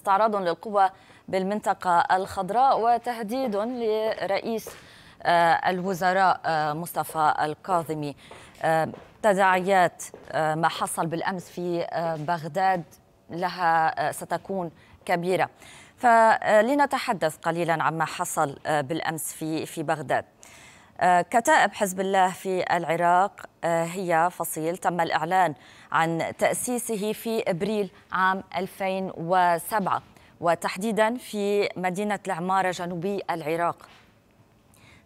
استعراض للقوة بالمنطقة الخضراء وتهديد لرئيس آه، الوزراء آه، مصطفى الكاظمي آه، تداعيات ما حصل بالأمس في بغداد لها ستكون كبيرة فلنتحدث قليلا عما حصل بالأمس في في بغداد كتائب حزب الله في العراق آه، هي فصيل تم الإعلان عن تأسيسه في إبريل عام 2007 وتحديدا في مدينة العمارة جنوبي العراق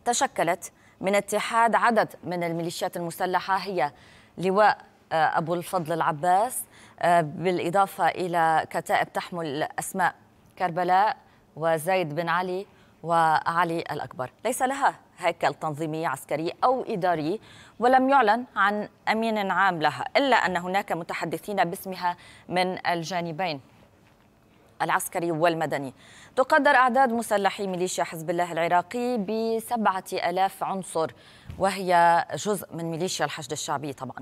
تشكلت من اتحاد عدد من الميليشيات المسلحة هي لواء آه، أبو الفضل العباس آه، بالإضافة إلى كتائب تحمل أسماء كربلاء وزيد بن علي وعلي الأكبر ليس لها هيكل تنظيمي عسكري أو إداري ولم يعلن عن أمين عام لها إلا أن هناك متحدثين باسمها من الجانبين العسكري والمدني تقدر أعداد مسلحي ميليشيا حزب الله العراقي بسبعة ألاف عنصر وهي جزء من ميليشيا الحشد الشعبي طبعا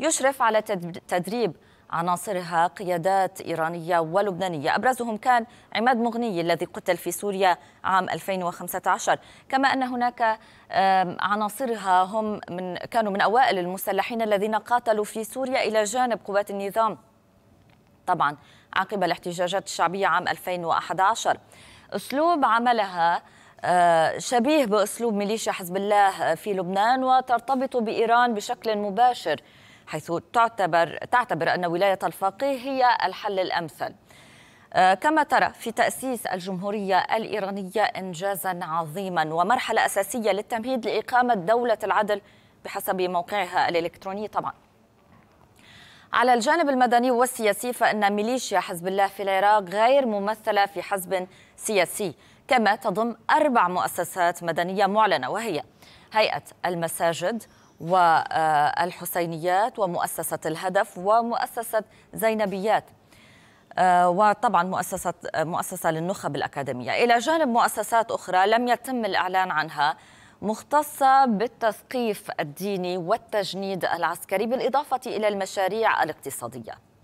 يشرف على تدريب عناصرها قيادات إيرانية ولبنانية أبرزهم كان عماد مغني الذي قتل في سوريا عام 2015 كما أن هناك عناصرها هم من كانوا من أوائل المسلحين الذين قاتلوا في سوريا إلى جانب قوات النظام طبعا عقب الاحتجاجات الشعبية عام 2011 أسلوب عملها آه، شبيه بأسلوب ميليشيا حزب الله في لبنان وترتبط بإيران بشكل مباشر حيث تعتبر تعتبر أن ولاية الفقيه هي الحل الأمثل آه، كما ترى في تأسيس الجمهورية الإيرانية إنجازا عظيما ومرحلة أساسية للتمهيد لإقامة دولة العدل بحسب موقعها الإلكتروني طبعا على الجانب المدني والسياسي فإن ميليشيا حزب الله في العراق غير ممثلة في حزب سياسي كما تضم أربع مؤسسات مدنية معلنة وهي هيئة المساجد والحسينيات ومؤسسة الهدف ومؤسسة زينبيات آه، وطبعا مؤسسة مؤسسة للنخب الأكاديمية إلى جانب مؤسسات أخرى لم يتم الإعلان عنها مختصة بالتثقيف الديني والتجنيد العسكري بالإضافة إلى المشاريع الاقتصادية